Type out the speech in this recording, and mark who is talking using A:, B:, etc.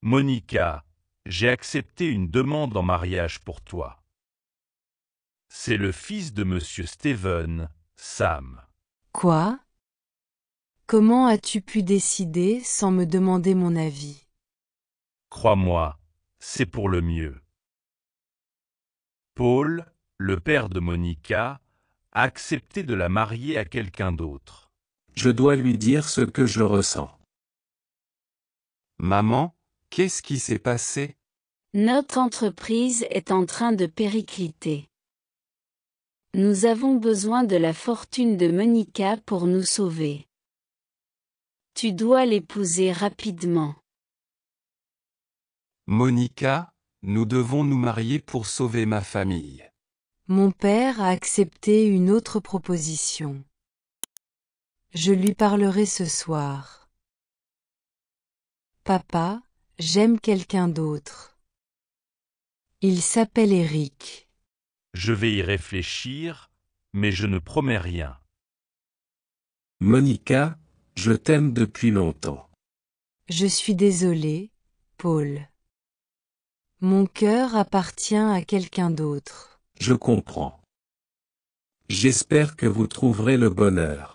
A: Monica, j'ai accepté une demande en mariage pour toi. C'est le fils de Monsieur Steven, Sam.
B: Quoi Comment as-tu pu décider sans me demander mon avis
A: Crois-moi, c'est pour le mieux. Paul, le père de Monica, a accepté de la marier à quelqu'un d'autre.
C: Je dois lui dire ce que je ressens. Maman, qu'est-ce qui s'est passé
D: Notre entreprise est en train de péricliter. Nous avons besoin de la fortune de Monica pour nous sauver. Tu dois l'épouser rapidement.
C: Monica, nous devons nous marier pour sauver ma famille.
B: Mon père a accepté une autre proposition. Je lui parlerai ce soir. Papa, j'aime quelqu'un d'autre. Il s'appelle Eric.
A: Je vais y réfléchir, mais je ne promets rien. Monica, je t'aime depuis longtemps.
B: Je suis désolée, Paul. Mon cœur appartient à quelqu'un
E: d'autre. Je comprends. J'espère que vous trouverez le bonheur.